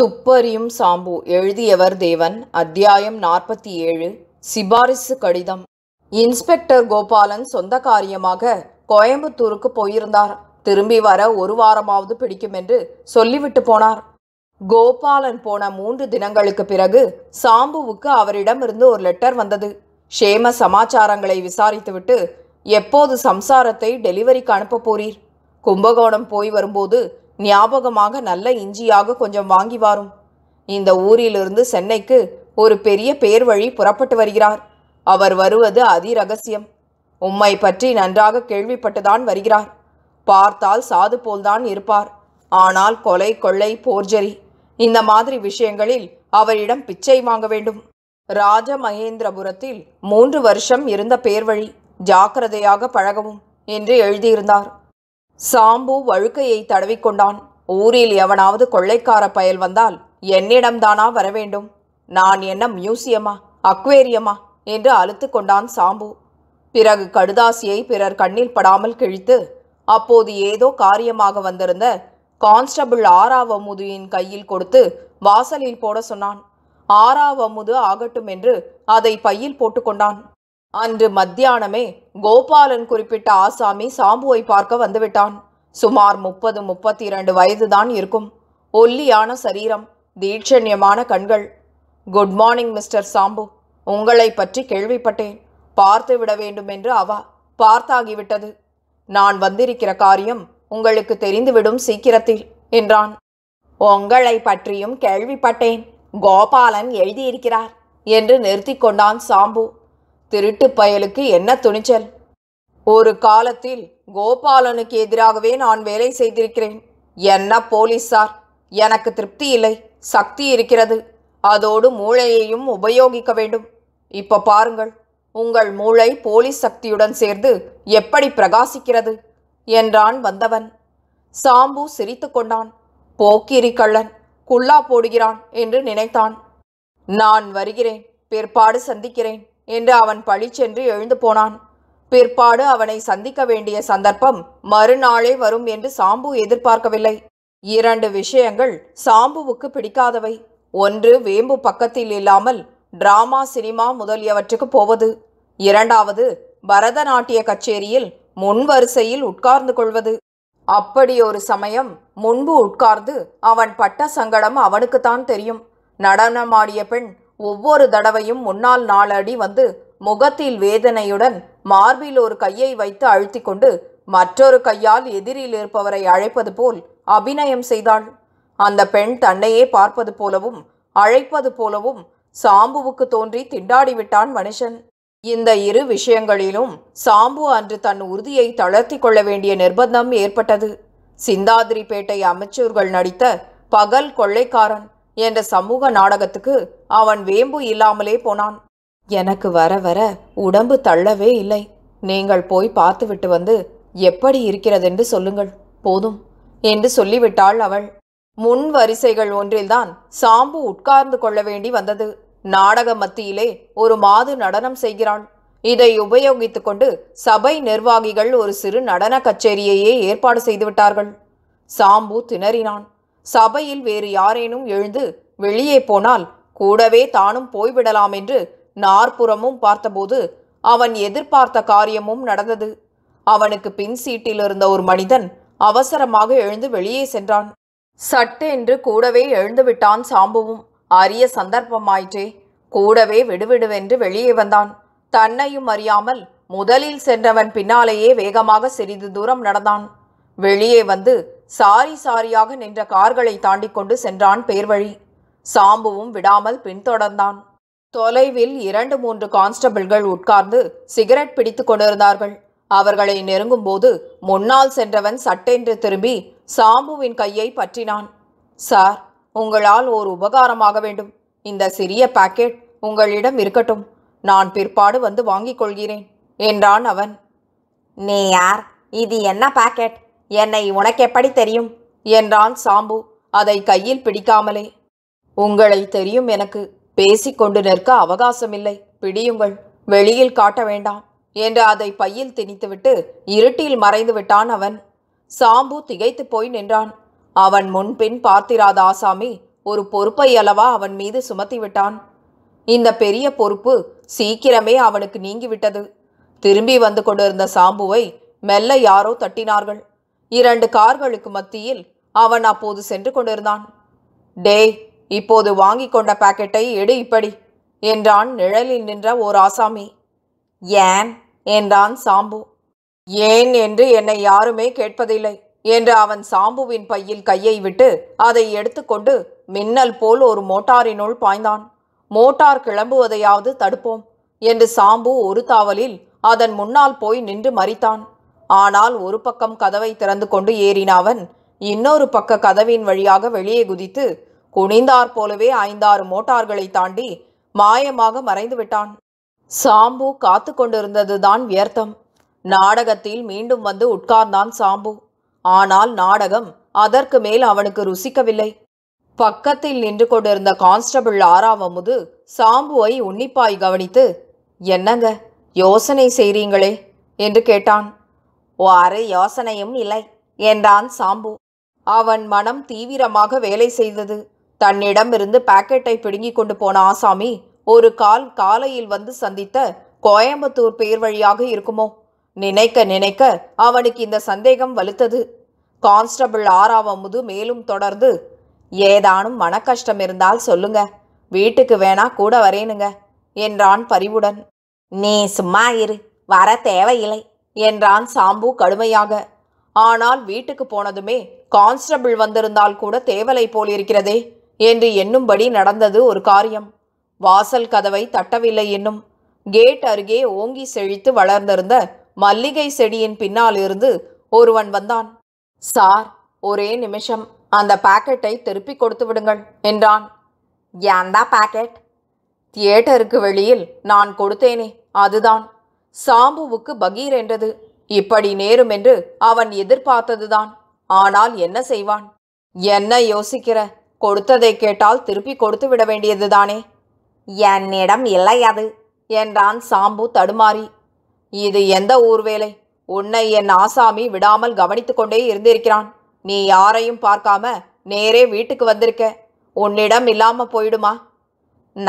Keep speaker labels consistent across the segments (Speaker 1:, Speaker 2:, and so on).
Speaker 1: துப்பறியும் சாம்பு எழுதியவர் தேவன் அத்தியாயம் நாற்பத்தி ஏழு சிபாரிசு கடிதம் இன்ஸ்பெக்டர் கோபாலன் சொந்த காரியமாக கோயம்புத்தூருக்கு போயிருந்தார் திரும்பி வர ஒரு வாரமாவது பிடிக்கும் என்று சொல்லிவிட்டு போனார் கோபாலன் போன மூன்று தினங்களுக்கு பிறகு சாம்புவுக்கு அவரிடமிருந்து ஒரு லெட்டர் வந்தது ஷேம சமாச்சாரங்களை விசாரித்துவிட்டு எப்போது சம்சாரத்தை டெலிவரிக்கு அனுப்ப போறீர் கும்பகோணம் போய் வரும்போது ஞாபகமாக நல்ல இஞ்சியாக கொஞ்சம் வாங்கி வாரும் இந்த ஊரிலிருந்து சென்னைக்கு ஒரு பெரிய பேர் வழி புறப்பட்டு வருகிறார் அவர் வருவது அதி ரகசியம் உம்மை பற்றி நன்றாக கேள்விப்பட்டுதான் வருகிறார் பார்த்தால் சாது போல்தான் இருப்பார் ஆனால் கொலை கொள்ளை போர்ஜரி இந்த மாதிரி விஷயங்களில் அவரிடம் பிச்சை வாங்க வேண்டும் ராஜ மகேந்திரபுரத்தில் மூன்று வருஷம் இருந்த பேர்வழி ஜாக்கிரதையாக பழகவும் என்று எழுதியிருந்தார் சாம்பு வழுக்கையை தடவிக்கொண்டான் ஊரில் எவனாவது கொள்ளைக்கார பயல் வந்தால் என்னிடம்தானா வரவேண்டும் நான் என்ன மியூசியமா அக்வேரியமா என்று அழுத்து கொண்டான் சாம்பு பிறகு கடுதாசியை பிறர் கண்ணில் படாமல் கிழித்து அப்போது ஏதோ காரியமாக வந்திருந்த கான்ஸ்டபிள் ஆறாவமுதுவின் கையில் கொடுத்து வாசலில் போட சொன்னான் ஆறாவமுது ஆகட்டும் என்று அதை பையில் போட்டுக்கொண்டான் அன்று மத்தியானமே கோபாலன் குறிப்பிட்ட ஆசாமி சாம்புவை பார்க்க வந்துவிட்டான் சுமார் முப்பது முப்பத்தி இரண்டு வயதுதான் இருக்கும் ஒல்லியான சரீரம் தீட்சண்யமான கண்கள் குட் மார்னிங் மிஸ்டர் சாம்பு உங்களை பற்றி கேள்விப்பட்டேன் பார்த்து விட வேண்டும் என்று அவா பார்த்தாகிவிட்டது நான் வந்திருக்கிற காரியம் உங்களுக்கு தெரிந்துவிடும் சீக்கிரத்தில் என்றான் உங்களை பற்றியும் கேள்விப்பட்டேன் கோபாலன் எழுதியிருக்கிறார் என்று நிறுத்திக் கொண்டான் சாம்பு திருட்டு பயலுக்கு என்ன துணிச்சல் ஒரு காலத்தில் கோபாலனுக்கு எதிராகவே நான் வேலை செய்திருக்கிறேன் என்ன போலீஸார் எனக்கு திருப்தி இல்லை சக்தி இருக்கிறது அதோடு மூளையையும் உபயோகிக்க வேண்டும் இப்போ பாருங்கள் உங்கள் மூளை போலீஸ் சக்தியுடன் சேர்ந்து எப்படி பிரகாசிக்கிறது என்றான் வந்தவன் சாம்பு சிரித்து கொண்டான் போக்கிரி கள்ளன் குல்லா போடுகிறான் என்று நினைத்தான் நான் வருகிறேன் பிற்பாடு சந்திக்கிறேன் என்று அவன் பழிச்சென்று எழுந்து போனான் பிற்பாடு அவனை சந்திக்க வேண்டிய சந்தர்ப்பம் மறுநாளே வரும் என்று சாம்பு எதிர்பார்க்கவில்லை இரண்டு விஷயங்கள் சாம்புவுக்கு பிடிக்காதவை ஒன்று வேம்பு பக்கத்தில் இல்லாமல் டிராமா சினிமா முதலியவற்றுக்கு போவது இரண்டாவது பரதநாட்டிய கச்சேரியில் முன் வரிசையில் உட்கார்ந்து கொள்வது அப்படி ஒரு சமயம் முன்பு உட்கார்ந்து அவன் பட்ட சங்கடம் அவனுக்குத்தான் தெரியும் நடனமாடிய பெண் ஒவ்வொரு தடவையும் முன்னால் நாளடி வந்து முகத்தில் வேதனையுடன் மார்பில் ஒரு கையை வைத்து அழுத்தி கொண்டு மற்றொரு கையால் எதிரில் இருப்பவரை அழைப்பது போல் அபிநயம் செய்தாள் அந்த பெண் தன்னையே பார்ப்பது போலவும் அழைப்பது போலவும் சாம்புவுக்கு தோன்றி திண்டாடி விட்டான் மனுஷன் இந்த இரு விஷயங்களிலும் சாம்பு அன்று தன் உறுதியை தளர்த்தி கொள்ள வேண்டிய நிர்பந்தம் ஏற்பட்டது சிந்தாதிரிப்பேட்டை அமைச்சர்கள் நடித்த பகல் கொள்ளைக்காரன் என்ற சமூக நாடகத்துக்கு அவன் வேம்பு இல்லாமலே போனான் எனக்கு வர வர உடம்பு தள்ளவே இல்லை நீங்கள் போய் பார்த்துவிட்டு வந்து எப்படி இருக்கிறதென்று சொல்லுங்கள் போதும் என்று சொல்லிவிட்டாள் அவள் முன் வரிசைகள் ஒன்றில்தான் சாம்பு உட்கார்ந்து கொள்ள வேண்டி வந்தது நாடக மத்தியிலே ஒரு மாது நடனம் செய்கிறான் இதை உபயோகித்துக் கொண்டு சபை நிர்வாகிகள் ஒரு சிறு நடன கச்சேரியையே ஏற்பாடு செய்துவிட்டார்கள் சாம்பு திணறினான் சபையில் வேறு யாரேனும் எழுந்து வெளியே போனால் கூடவே தானும் போய்விடலாம் என்று நாற்புறமும் பார்த்தபோது அவன் எதிர்பார்த்த காரியமும் நடந்தது அவனுக்கு பின் சீட்டில் இருந்த ஒரு மனிதன் அவசரமாக எழுந்து வெளியே சென்றான் சட்டு என்று கூடவே எழுந்து விட்டான் சாம்புவும் அரிய சந்தர்ப்பமாயிற்றே கூடவே விடுவிடுவென்று வெளியே வந்தான் தன்னையும் அறியாமல் முதலில் சென்றவன் பின்னாலேயே வேகமாக சிறிது தூரம் நடந்தான் வெளியே வந்து சாரி சாரியாக நின்ற கார்களை தாண்டி கொண்டு சென்றான் பேர்வழி சாம்புவும் விடாமல் பின்தொடர்ந்தான் தொலைவில் இரண்டு மூன்று கான்ஸ்டபிள்கள் உட்கார்ந்து சிகரெட் பிடித்து கொண்டிருந்தார்கள் அவர்களை நெருங்கும் போது முன்னால் சென்றவன் சட்டென்று திரும்பி சாம்புவின் கையை பற்றினான் சார் உங்களால் ஓர் உபகாரமாக வேண்டும் இந்த சிறிய பாக்கெட் உங்களிடம் இருக்கட்டும் நான் பிற்பாடு வந்து வாங்கிக் கொள்கிறேன் என்றான் அவன் நீ யார் இது என்ன பாக்கெட் என்னை உனக்கு எப்படி தெரியும் என்றான் சாம்பு அதை கையில் பிடிக்காமலே உங்களை தெரியும் எனக்கு கொண்டு நிற்க அவகாசமில்லை பிடியுங்கள் வெளியில் காட்ட வேண்டாம் என்று அதை பையில் திணித்துவிட்டு இருட்டில் மறைந்து விட்டான் அவன் சாம்பு திகைத்து போய் நின்றான் அவன் முன்பின் பார்த்திராத ஆசாமி ஒரு பொறுப்பை அளவா அவன் மீது சுமத்தி விட்டான் இந்த பெரிய பொறுப்பு சீக்கிரமே அவனுக்கு நீங்கிவிட்டது திரும்பி வந்து கொண்டிருந்த சாம்புவை மெல்ல யாரோ தட்டினார்கள் இரண்டு கார்களுக்கு மத்தியில் அவன் அப்போது சென்று கொண்டிருந்தான் டே இப்போது வாங்கி கொண்ட பாக்கெட்டை எடு இப்படி என்றான் நிழலில் நின்ற ஓர் ஆசாமி ஏன் என்றான் சாம்பு ஏன் என்று என்னை யாருமே கேட்பதில்லை என்று அவன் சாம்புவின் பையில் கையை விட்டு அதை எடுத்துக்கொண்டு மின்னல் போல் ஒரு மோட்டாரினுள் பாய்ந்தான் மோட்டார் கிளம்புவதையாவது தடுப்போம் என்று சாம்பு ஒரு தாவலில் அதன் முன்னால் போய் நின்று மறித்தான் ஆனால் ஒரு பக்கம் கதவை திறந்து கொண்டு ஏறின அவன் இன்னொரு பக்க கதவின் வழியாக வெளியே குதித்து குனிந்தார் போலவே ஐந்தாறு மோட்டார்களை தாண்டி மாயமாக மறைந்து விட்டான் சாம்பு காத்து கொண்டிருந்ததுதான் வியர்த்தம் நாடகத்தில் மீண்டும் வந்து உட்கார்ந்தான் சாம்பு ஆனால் நாடகம் அதற்கு மேல் அவனுக்கு ருசிக்கவில்லை பக்கத்தில் நின்று கொண்டிருந்த கான்ஸ்டபிள் ஆறாவமுது சாம்புவை உன்னிப்பாய் கவனித்து என்னங்க யோசனை செய்றீங்களே என்று கேட்டான் அரை யோசனையும் இல்லை என்றான் சாம்பு அவன் மனம் தீவிரமாக வேலை செய்தது தன்னிடம் இருந்து பாக்கெட்டை பிடுங்கிக் கொண்டு போன ஆசாமி ஒரு கால் காலையில் வந்து சந்தித்த கோயம்புத்தூர் பேர் வழியாக இருக்குமோ நினைக்க நினைக்க அவனுக்கு இந்த சந்தேகம் வலுத்தது கான்ஸ்டபிள் ஆறாவமுது மேலும் தொடர்ந்து ஏதானும் மனக்கஷ்டம் இருந்தால் சொல்லுங்க வீட்டுக்கு வேணா கூட வரேனுங்க என்றான் பரிவுடன் நீ சும்மா இரு வர தேவையில்லை என்றான் சாம்பு கடுமையாக ஆனால் வீட்டுக்கு போனதுமே கான்ஸ்டபிள் வந்திருந்தால் கூட தேவலை போல் இருக்கிறதே என்று எண்ணும்படி நடந்தது ஒரு காரியம் வாசல் கதவை தட்டவில்லை என்னும் கேட் அருகே ஓங்கி செழித்து வளர்ந்திருந்த மல்லிகை செடியின் பின்னால் இருந்து ஒருவன் வந்தான் சார் ஒரே நிமிஷம் அந்த பாக்கெட்டை திருப்பி கொடுத்து விடுங்கள் என்றான் ஏன்டா பாக்கெட் தியேட்டருக்கு வெளியில் நான் கொடுத்தேனே அதுதான் சாம்புவுக்கு பகீர் என்றது இப்படி நேரும் என்று அவன் எதிர்பார்த்ததுதான் ஆனால் என்ன செய்வான் என்ன யோசிக்கிற கொடுத்ததை கேட்டால் திருப்பி கொடுத்து விட வேண்டியதுதானே என்னிடம் இல்லை அது என்றான் சாம்பு தடுமாறி இது எந்த ஊர் வேலை உன்னை என் ஆசாமி விடாமல் கவனித்து கொண்டே இருந்திருக்கிறான் நீ யாரையும் பார்க்காம நேரே வீட்டுக்கு வந்திருக்க உன்னிடம் இல்லாம போயிடுமா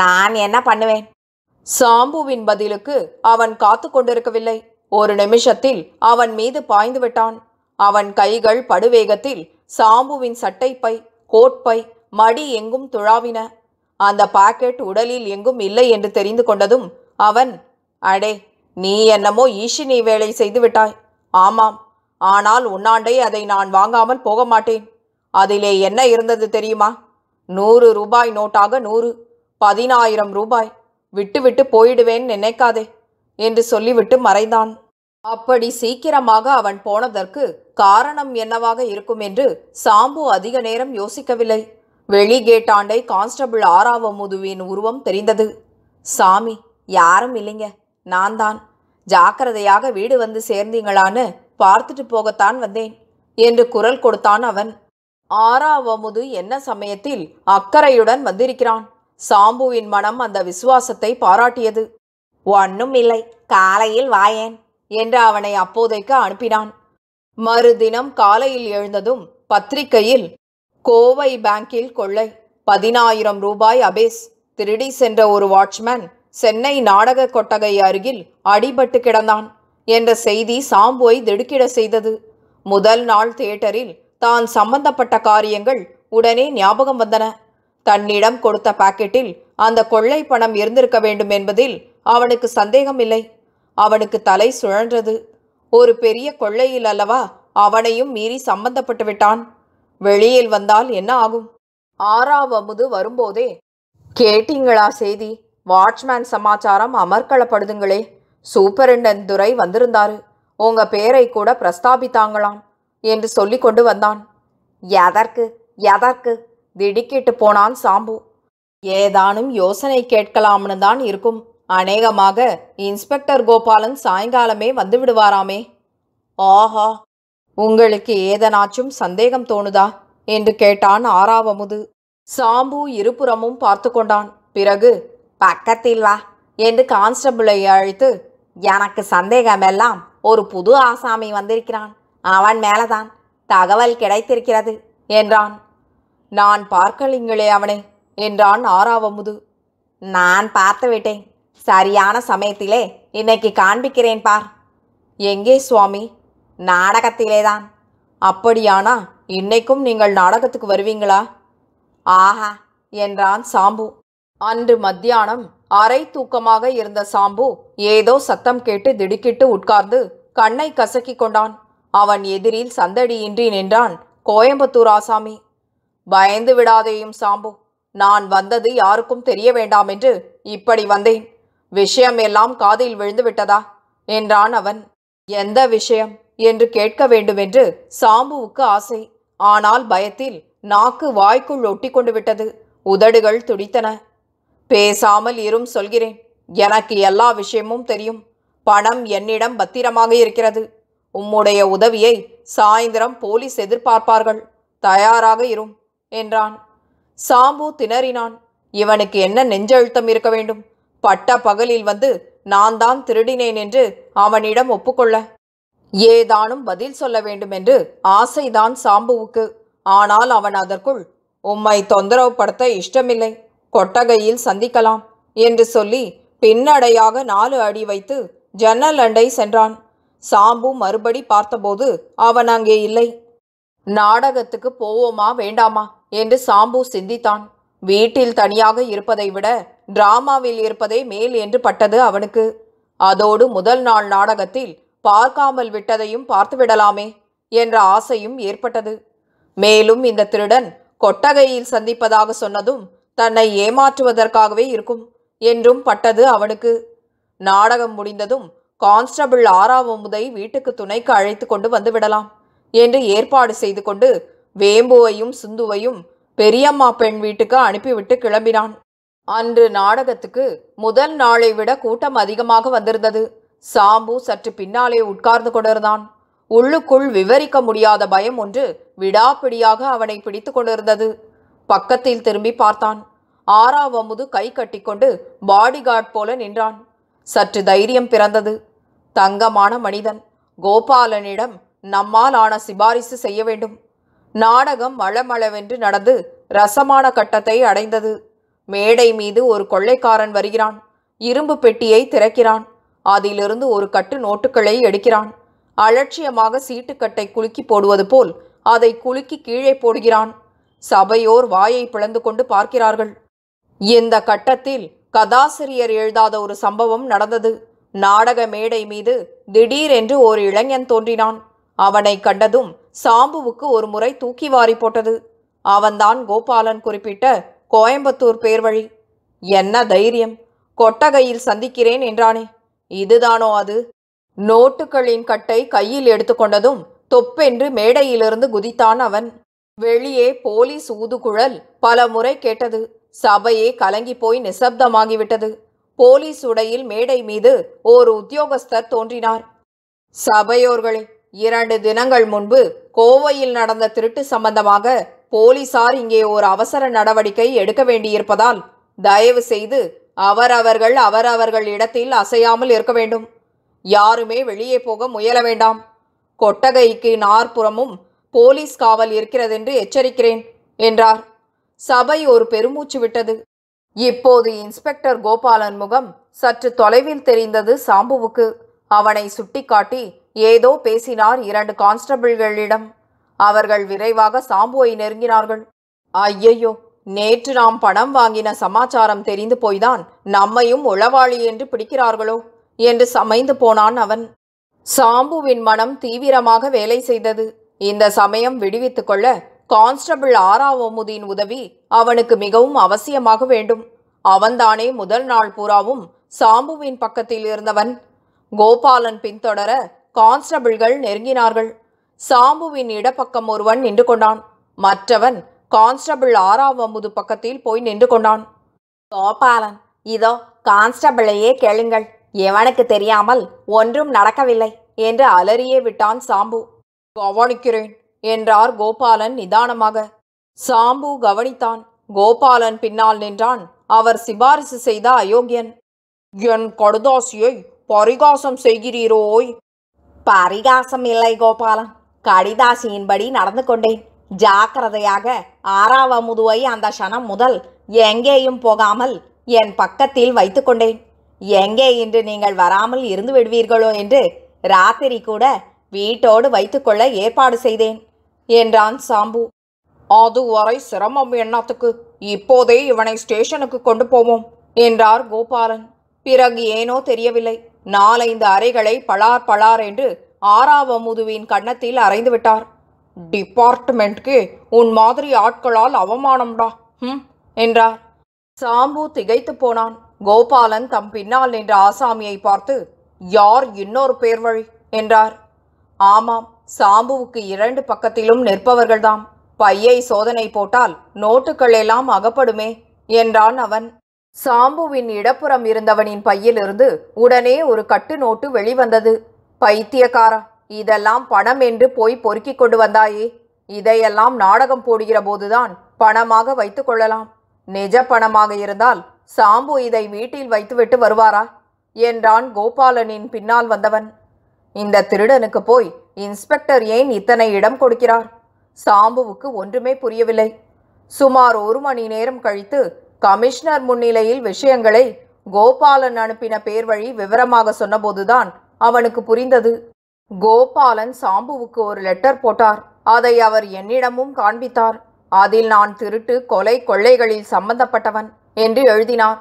Speaker 1: நான் என்ன பண்ணுவேன் சாம்புவின் பதிலுக்கு அவன் காத்து கொண்டிருக்கவில்லை ஒரு நிமிஷத்தில் அவன் மீது பாய்ந்து விட்டான் அவன் கைகள் படுவேகத்தில் சாம்புவின் சட்டைப்பை கோட்பை மடி எங்கும் துழாவின அந்த பாக்கெட் உடலில் எங்கும் இல்லை என்று தெரிந்து கொண்டதும் அவன் அடே நீ என்னமோ ஈஷினி வேலை செய்து விட்டாய் ஆமாம் ஆனால் உன்னாண்டே அதை நான் வாங்காமல் போக மாட்டேன் அதிலே என்ன இருந்தது தெரியுமா நூறு ரூபாய் நோட்டாக நூறு பதினாயிரம் ரூபாய் விட்டு விட்டு போயிடுவேன் நினைக்காதே என்று சொல்லிவிட்டு மறைந்தான் அப்படி சீக்கிரமாக அவன் போனதற்கு காரணம் என்னவாக இருக்கும் என்று சாம்பு அதிக நேரம் யோசிக்கவில்லை வெளிகேட்டாண்டை கான்ஸ்டபிள் ஆறாவமுதுவின் உருவம் தெரிந்தது சாமி யாரும் இல்லைங்க நான் தான் ஜாக்கிரதையாக வீடு வந்து சேர்ந்தீங்களான்னு பார்த்துட்டு போகத்தான் வந்தேன் என்று குரல் கொடுத்தான் அவன் ஆறாவமுது என்ன சமயத்தில் அக்கறையுடன் வந்திருக்கிறான் சாம்புவின் மனம் அந்த விசுவாசத்தை பாராட்டியது ஒன்னும் இல்லை காலையில் வாயேன் என்று அவனை அப்போதைக்கு அனுப்பினான் மறுதினம் காலையில் எழுந்ததும் பத்திரிகையில் கோவை பேங்கில் கொள்ளை பதினாயிரம் ரூபாய் அபேஸ் திருடி சென்ற ஒரு வாட்ச்மேன் சென்னை நாடக கொட்டகை அருகில் அடிபட்டு கிடந்தான் என்ற செய்தி சாம்புவை திடுக்கிட செய்தது முதல் நாள் தியேட்டரில் தான் சம்பந்தப்பட்ட காரியங்கள் உடனே ஞாபகம் வந்தன தன்னிடம் கொடுத்த பாக்கெட்டில் அந்த கொள்ளை பணம் இருந்திருக்க வேண்டும் என்பதில் அவனுக்கு சந்தேகம் இல்லை அவனுக்கு தலை சுழன்றது ஒரு பெரிய கொள்ளையில் அல்லவா அவனையும் மீறி சம்பந்தப்பட்டு விட்டான் வெளியில் வந்தால் என்ன ஆகும் ஆறாவமுது வரும்போதே கேட்டீங்களா செய்தி வாட்ச்மேன் சமாச்சாரம் அமர்க்களப்படுதுங்களே சூப்பரிண்டன் துரை வந்திருந்தாரு உங்க பேரை கூட பிரஸ்தாபித்தாங்களாம் என்று சொல்லிக் கொண்டு வந்தான் எதற்கு எதற்கு திடுக்கிட்டு போனான் சாம்பு ஏதானும் யோசனை கேட்கலாம்னு தான் இருக்கும் அநேகமாக இன்ஸ்பெக்டர் கோபாலன் சாயங்காலமே வந்து விடுவாராமே ஆஹா உங்களுக்கு ஏதனாச்சும் சந்தேகம் தோணுதா என்று கேட்டான் ஆறாவமுது சாம்பு இருபுறமும் பார்த்து கொண்டான் பிறகு பக்கத்தில் வா என்று கான்ஸ்டபிளை அழைத்து எனக்கு சந்தேகமெல்லாம் ஒரு புது ஆசாமி வந்திருக்கிறான் அவன் மேலதான் தகவல் கிடைத்திருக்கிறது என்றான் நான் பார்க்கலிங்களே அவனை என்றான் ஆறாவமுது நான் பார்த்துவிட்டேன் சரியான சமயத்திலே இன்னைக்கு காண்பிக்கிறேன் பார் எங்கே சுவாமி நாடகத்திலேதான் அப்படியானா இன்னைக்கும் நீங்கள் நாடகத்துக்கு வருவீங்களா ஆஹா என்றான் சாம்பு அன்று மத்தியானம் அரை தூக்கமாக இருந்த சாம்பு ஏதோ சத்தம் கேட்டு திடுக்கிட்டு உட்கார்ந்து கண்ணை கசக்கிக் கொண்டான் அவன் எதிரில் சந்தடியின்றி நின்றான் கோயம்புத்தூர் ஆசாமி பயந்து விடாதேயும் சாம்பு நான் வந்தது யாருக்கும் தெரிய வேண்டாம் என்று இப்படி வந்தேன் விஷயம் எல்லாம் காதில் விழுந்து விட்டதா என்றான் அவன் எந்த விஷயம் என்று கேட்க வேண்டுமென்று சாம்புவுக்கு ஆசை ஆனால் பயத்தில் நாக்கு வாய்க்குள் ஒட்டி கொண்டு விட்டது உதடுகள் துடித்தன பேசாமல் இரும் சொல்கிறேன் எனக்கு எல்லா விஷயமும் தெரியும் பணம் என்னிடம் பத்திரமாக இருக்கிறது உம்முடைய உதவியை சாயந்தரம் போலீஸ் எதிர்பார்ப்பார்கள் தயாராக இரும் என்றான் சாம்பு திணறினான் இவனுக்கு என்ன நெஞ்சழுத்தம் இருக்க வேண்டும் பட்ட பகலில் வந்து நான் தான் திருடினேன் என்று அவனிடம் ஒப்புக்கொள்ள ஏதானும் பதில் சொல்ல வேண்டும் என்று ஆசைதான் சாம்புவுக்கு ஆனால் அவன் அதற்குள் உம்மை தொந்தரவுப்படுத்த இஷ்டமில்லை கொட்டகையில் சந்திக்கலாம் என்று சொல்லி பின்னடையாக நாலு அடி வைத்து ஜன்னல் அண்டை சென்றான் சாம்பு மறுபடி பார்த்தபோது அவன் அங்கே இல்லை நாடகத்துக்கு போவோமா வேண்டாமா என்று சாம்பு சிந்தித்தான் வீட்டில் தனியாக இருப்பதை விட டிராமாவில் இருப்பதே மேல் என்று பட்டது அவனுக்கு அதோடு முதல் நாள் நாடகத்தில் பார்க்காமல் விட்டதையும் பார்த்துவிடலாமே என்ற ஆசையும் ஏற்பட்டது மேலும் இந்த திருடன் கொட்டகையில் சந்திப்பதாக சொன்னதும் தன்னை ஏமாற்றுவதற்காகவே இருக்கும் என்றும் பட்டது அவனுக்கு நாடகம் முடிந்ததும் கான்ஸ்டபிள் ஆறாவமுதை வீட்டுக்கு துணைக்கு அழைத்து கொண்டு வந்து விடலாம் என்று ஏற்பாடு செய்து கொண்டு வேம்புவையும் சுந்துவையும் பெரியம்மா பெண் வீட்டுக்கு அனுப்பிவிட்டு கிளம்பினான் அன்று நாடகத்துக்கு முதல் நாளை விட கூட்டம் அதிகமாக வந்திருந்தது சாம்பு சற்று பின்னாலே உட்கார்ந்து கொண்டிருந்தான் உள்ளுக்குள் விவரிக்க முடியாத பயம் ஒன்று விடாப்பிடியாக அவனை பிடித்து கொண்டிருந்தது பக்கத்தில் திரும்பி பார்த்தான் ஆறாவமுது கை கட்டிக்கொண்டு பாடிகார்ட் போல நின்றான் சற்று தைரியம் பிறந்தது தங்கமான மனிதன் கோபாலனிடம் நம்மால் ஆன சிபாரிசு செய்ய வேண்டும் நாடகம் மழமளவென்று நடந்து ரசமான கட்டத்தை அடைந்தது மேடை மீது ஒரு கொள்ளைக்காரன் வருகிறான் இரும்பு பெட்டியை திறக்கிறான் அதிலிருந்து ஒரு கட்டு நோட்டுகளை எடுக்கிறான் அலட்சியமாக சீட்டுக்கட்டை குலுக்கி போடுவது போல் அதை குலுக்கி கீழே போடுகிறான் சபையோர் வாயை பிளந்து கொண்டு பார்க்கிறார்கள் இந்த கட்டத்தில் கதாசிரியர் எழுதாத ஒரு சம்பவம் நடந்தது நாடக மேடை மீது திடீரென்று ஒரு இளைஞன் தோன்றினான் அவனை கண்டதும் சாம்புவுக்கு ஒரு முறை தூக்கி வாரி போட்டது அவன்தான் கோபாலன் குறிப்பிட்ட கோயம்புத்தூர் பேர்வழி என்ன தைரியம் கொட்டகையில் சந்திக்கிறேன் என்றானே இதுதானோ அது நோட்டுகளின் கட்டை கையில் எடுத்துக்கொண்டதும் தொப்பென்று மேடையிலிருந்து குதித்தான் அவன் வெளியே போலீஸ் ஊதுகுழல் பல முறை கேட்டது சபையே கலங்கி போய் நிசப்தமாகிவிட்டது போலீஸ் உடையில் மேடை மீது ஒரு உத்தியோகஸ்தர் தோன்றினார் சபையோர்களே இரண்டு தினங்கள் முன்பு கோவையில் நடந்த திருட்டு சம்பந்தமாக போலீசார் இங்கே ஒரு அவசர நடவடிக்கை எடுக்க வேண்டியிருப்பதால் தயவு செய்து அவரவர்கள் அவரவர்கள் இடத்தில் அசையாமல் இருக்க வேண்டும் யாருமே வெளியே போக முயல வேண்டாம் கொட்டகைக்கு நாற்புறமும் போலீஸ் காவல் இருக்கிறதென்று எச்சரிக்கிறேன் என்றார் சபை ஒரு பெருமூச்சு விட்டது இப்போது இன்ஸ்பெக்டர் கோபாலன் முகம் சற்று தொலைவில் தெரிந்தது சாம்புவுக்கு அவனை சுட்டிக்காட்டி ஏதோ பேசினார் இரண்டு கான்ஸ்டபிள்களிடம் அவர்கள் விரைவாக சாம்புவை நெருங்கினார்கள் ஐயையோ நேற்று நாம் பணம் வாங்கின சமாச்சாரம் தெரிந்து போய்தான் நம்மையும் உளவாளி என்று பிடிக்கிறார்களோ என்று சமைந்து போனான் அவன் சாம்புவின் மனம் தீவிரமாக வேலை செய்தது இந்த சமயம் விடுவித்துக் கொள்ள கான்ஸ்டபிள் ஆராவமுதீன் உதவி அவனுக்கு மிகவும் அவசியமாக வேண்டும் அவன்தானே முதல் நாள் பூராவும் சாம்புவின் பக்கத்தில் இருந்தவன் கோபாலன் பின்தொடர கான்ஸ்டபிள்கள் நெருங்கினார்கள் சாம்புவின் இடப்பக்கம் ஒருவன் நின்று கொண்டான் மற்றவன் கான்ஸ்டபிள் ஆறாம் அமுது பக்கத்தில் போய் நின்று கொண்டான் கோபாலன் இதோ கான்ஸ்டபிளையே கேளுங்கள் எவனுக்கு தெரியாமல் ஒன்றும் நடக்கவில்லை என்று அலறியே விட்டான் சாம்பு கவனிக்கிறேன் என்றார் கோபாலன் நிதானமாக சாம்பு கவனித்தான் கோபாலன் பின்னால் நின்றான் அவர் சிபாரிசு செய்த அயோக்கியன் என் கடுதாசியை பரிகாசம் செய்கிறீரோய் பரிகாசம் இல்லை கோபாலன் கடிதாசியின்படி நடந்து கொண்டேன் ஜாக்கிரதையாக ஆறாவமுதுவை அந்த க்ஷணம் முதல் எங்கேயும் போகாமல் என் பக்கத்தில் வைத்து கொண்டேன் எங்கே இன்று நீங்கள் வராமல் இருந்து விடுவீர்களோ என்று ராத்திரி கூட வீட்டோடு வைத்துக்கொள்ள ஏற்பாடு செய்தேன் என்றான் சாம்பு அதுவரை சிரமம் எண்ணத்துக்கு இப்போதே இவனை ஸ்டேஷனுக்கு கொண்டு போவோம் என்றார் கோபாலன் பிறகு ஏனோ தெரியவில்லை நாலைந்து அறைகளை பளார் பளார் என்று ஆறாவமுதுவின் கன்னத்தில் அறைந்துவிட்டார் விட்டார் டிபார்ட்மெண்ட்க்கு உன் மாதிரி ஆட்களால் அவமானம்டா ம் என்றார் சாம்பு திகைத்து போனான் கோபாலன் தம் பின்னால் நின்ற ஆசாமியை பார்த்து யார் இன்னொரு பேர் வழி என்றார் ஆமாம் சாம்புவுக்கு இரண்டு பக்கத்திலும் நிற்பவர்கள்தாம் பையை சோதனை போட்டால் நோட்டுகள் எல்லாம் அகப்படுமே என்றான் அவன் சாம்புவின் இடப்புறம் இருந்தவனின் பையிலிருந்து உடனே ஒரு கட்டு நோட்டு வெளிவந்தது பைத்தியக்காரா இதெல்லாம் பணம் என்று போய் பொறுக்கிக் கொண்டு வந்தாயே இதையெல்லாம் நாடகம் போடுகிற போதுதான் பணமாக வைத்து கொள்ளலாம் நிஜ பணமாக இருந்தால் சாம்பு இதை வீட்டில் வைத்துவிட்டு வருவாரா என்றான் கோபாலனின் பின்னால் வந்தவன் இந்த திருடனுக்கு போய் இன்ஸ்பெக்டர் ஏன் இத்தனை இடம் கொடுக்கிறார் சாம்புவுக்கு ஒன்றுமே புரியவில்லை சுமார் ஒரு மணி நேரம் கழித்து கமிஷனர் முன்னிலையில் விஷயங்களை கோபாலன் அனுப்பின பேர் வழி விவரமாக சொன்னபோதுதான் அவனுக்கு புரிந்தது கோபாலன் சாம்புவுக்கு ஒரு லெட்டர் போட்டார் அதை அவர் என்னிடமும் காண்பித்தார் அதில் நான் திருட்டு கொலை கொள்ளைகளில் சம்பந்தப்பட்டவன் என்று எழுதினார்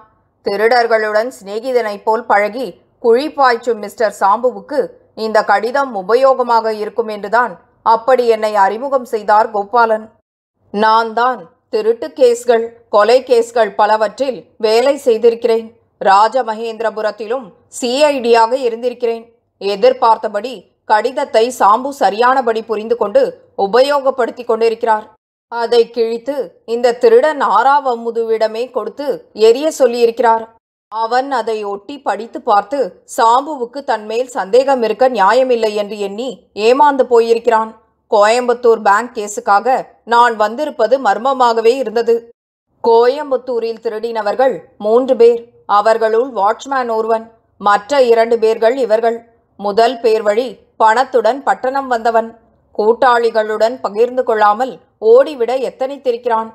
Speaker 1: திருடர்களுடன் சிநேகிதனைப் போல் பழகி குழி பாய்ச்சும் மிஸ்டர் சாம்புவுக்கு இந்த கடிதம் உபயோகமாக இருக்கும் என்றுதான் அப்படி என்னை அறிமுகம் செய்தார் கோபாலன் நான் தான் திருட்டு கேஸ்கள் கொலை கேஸ்கள் பலவற்றில் வேலை செய்திருக்கிறேன் ராஜமகேந்திரபுரத்திலும் சிஐடியாக இருந்திருக்கிறேன் எதிர்பார்த்தபடி கடிதத்தை சாம்பு சரியானபடி புரிந்து கொண்டு உபயோகப்படுத்தி கொண்டிருக்கிறார் அதை கிழித்து இந்த திருடன் ஆறாவமுதுவிடமே கொடுத்து எரிய சொல்லியிருக்கிறார் அவன் அதை ஒட்டி படித்து பார்த்து சாம்புவுக்கு தன்மேல் சந்தேகம் இருக்க நியாயமில்லை என்று எண்ணி ஏமாந்து போயிருக்கிறான் கோயம்புத்தூர் பேங்க் கேஸுக்காக நான் வந்திருப்பது மர்மமாகவே இருந்தது கோயம்புத்தூரில் திருடினவர்கள் மூன்று பேர் அவர்களுள் வாட்ச்மேன் ஒருவன் மற்ற இரண்டு பேர்கள் இவர்கள் முதல் பேர் வழி பணத்துடன் பட்டணம் வந்தவன் கூட்டாளிகளுடன் பகிர்ந்து கொள்ளாமல் ஓடிவிட எத்தனைத்திருக்கிறான்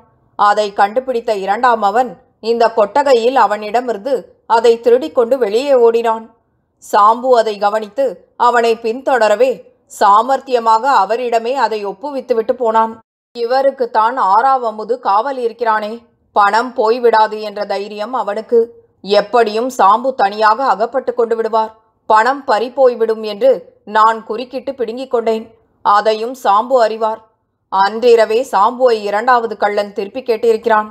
Speaker 1: அதை கண்டுபிடித்த இரண்டாம் அவன் இந்த கொட்டகையில் அவனிடமிருந்து அதை திருடிக்கொண்டு வெளியே ஓடினான் சாம்பு அதை கவனித்து அவனை பின்தொடரவே சாமர்த்தியமாக அவரிடமே அதை ஒப்புவித்துவிட்டு போனான் இவருக்கு தான் ஆறாவமுது காவல் இருக்கிறானே பணம் போய்விடாது என்ற தைரியம் அவனுக்கு எப்படியும் சாம்பு தனியாக அகப்பட்டு கொண்டு விடுவார் பணம் பறிப்போய்விடும் என்று நான் குறுக்கிட்டு பிடுங்கிக் கொண்டேன் அதையும் சாம்பு அறிவார் அன்றிரவே சாம்புவை இரண்டாவது கள்ளன் திருப்பி கேட்டிருக்கிறான்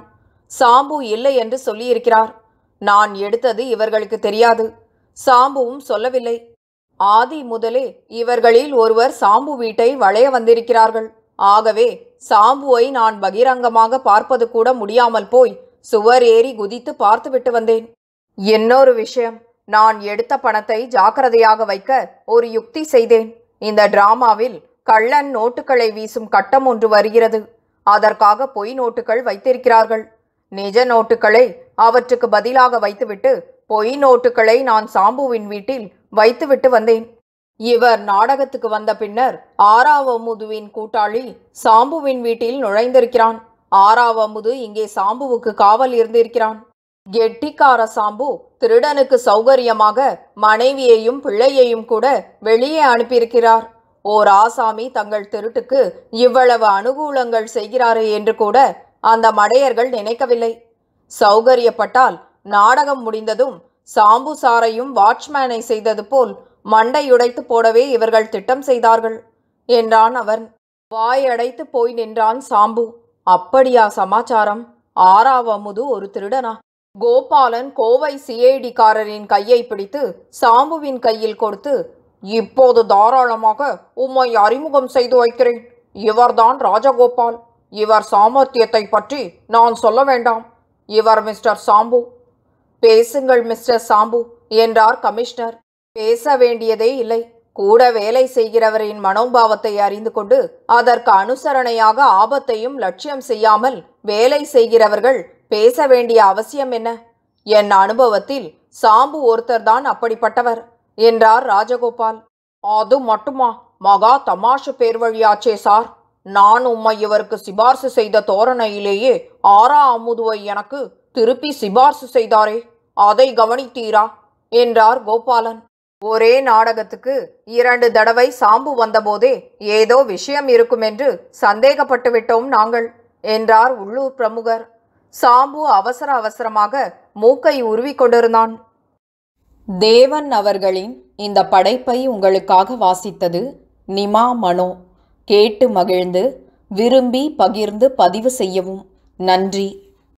Speaker 1: சாம்பு இல்லை என்று சொல்லியிருக்கிறார் நான் எடுத்தது இவர்களுக்கு தெரியாது சாம்புவும் சொல்லவில்லை ஆதி முதலே இவர்களில் ஒருவர் சாம்பு வீட்டை வளைய வந்திருக்கிறார்கள் ஆகவே சாம்புவை நான் பகிரங்கமாக பார்ப்பது கூட முடியாமல் போய் சுவர் ஏறி குதித்து பார்த்துவிட்டு வந்தேன் இன்னொரு விஷயம் நான் எடுத்த பணத்தை ஜாக்கிரதையாக வைக்க ஒரு யுக்தி செய்தேன் இந்த டிராமாவில் கள்ளன் நோட்டுகளை வீசும் கட்டம் ஒன்று வருகிறது அதற்காக பொய் நோட்டுகள் வைத்திருக்கிறார்கள் நிஜ நோட்டுகளை அவற்றுக்கு பதிலாக வைத்துவிட்டு பொய் நோட்டுகளை நான் சாம்புவின் வீட்டில் வைத்துவிட்டு வந்தேன் இவர் நாடகத்துக்கு வந்த பின்னர் ஆறாவமுதுவின் கூட்டாளி சாம்புவின் வீட்டில் நுழைந்திருக்கிறான் ஆறாவமுது இங்கே சாம்புவுக்கு காவல் இருந்திருக்கிறான் கெட்டிக்கார சாம்பு திருடனுக்கு சௌகரியமாக மனைவியையும் பிள்ளையையும் கூட வெளியே அனுப்பியிருக்கிறார் ஓர் ஆசாமி தங்கள் திருட்டுக்கு இவ்வளவு அனுகூலங்கள் செய்கிறாரே என்று கூட அந்த மடையர்கள் நினைக்கவில்லை சௌகரியப்பட்டால் நாடகம் முடிந்ததும் சாம்பு சாரையும் வாட்ச்மேனை செய்தது போல் உடைத்து போடவே இவர்கள் திட்டம் செய்தார்கள் என்றான் அவன் வாயடைத்து போய் நின்றான் சாம்பு அப்படியா சமாச்சாரம் ஆறாவமுது ஒரு திருடனா கோபாலன் கோவை சிஐடிக்காரரின் கையை பிடித்து சாம்புவின் கையில் கொடுத்து இப்போது தாராளமாக உம்மை அறிமுகம் செய்து வைக்கிறேன் இவர்தான் ராஜகோபால் இவர் சாமர்த்தியத்தை பற்றி நான் சொல்ல வேண்டாம் இவர் மிஸ்டர் சாம்பு பேசுங்கள் மிஸ்டர் சாம்பு என்றார் கமிஷனர் பேச வேண்டியதே இல்லை கூட வேலை செய்கிறவரின் மனோபாவத்தை அறிந்து கொண்டு அதற்கு அனுசரணையாக ஆபத்தையும் லட்சியம் செய்யாமல் வேலை செய்கிறவர்கள் பேச வேண்டிய அவசியம் என்ன என் அனுபவத்தில் சாம்பு ஒருத்தர்தான் அப்படிப்பட்டவர் என்றார் ராஜகோபால் அது மட்டுமா மகா தமாஷு பேர் வழியாச்சே சார் நான் உம்மை இவருக்கு சிபார்சு செய்த தோரணையிலேயே ஆறா அமுதுவை எனக்கு திருப்பி சிபார்சு செய்தாரே அதை கவனித்தீரா என்றார் கோபாலன் ஒரே நாடகத்துக்கு இரண்டு தடவை சாம்பு வந்தபோதே ஏதோ விஷயம் இருக்கும் என்று சந்தேகப்பட்டு விட்டோம் நாங்கள் என்றார் உள்ளூர் பிரமுகர் சாம்பு அவசர அவசரமாக மூக்கை உருவி கொண்டிருந்தான் தேவன் அவர்களின் இந்த படைப்பை உங்களுக்காக வாசித்தது நிமா மனோ கேட்டு மகிழ்ந்து விரும்பி பகிர்ந்து பதிவு செய்யவும் நன்றி